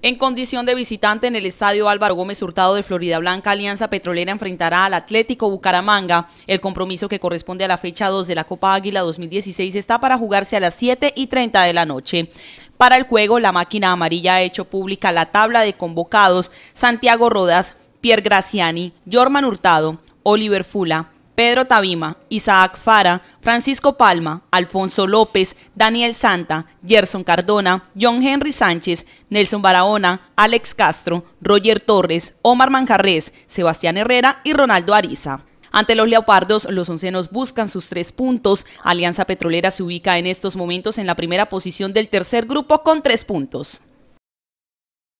En condición de visitante en el estadio Álvaro Gómez Hurtado de Florida Blanca, Alianza Petrolera enfrentará al Atlético Bucaramanga. El compromiso que corresponde a la fecha 2 de la Copa Águila 2016 está para jugarse a las 7 y 30 de la noche. Para el juego, la máquina amarilla ha hecho pública la tabla de convocados Santiago Rodas, Pierre Graciani, Jorman Hurtado, Oliver Fula, Pedro Tabima, Isaac Fara, Francisco Palma, Alfonso López, Daniel Santa, Gerson Cardona, John Henry Sánchez, Nelson Barahona, Alex Castro, Roger Torres, Omar Manjarres, Sebastián Herrera y Ronaldo Ariza. Ante los leopardos, los oncenos buscan sus tres puntos. Alianza Petrolera se ubica en estos momentos en la primera posición del tercer grupo con tres puntos.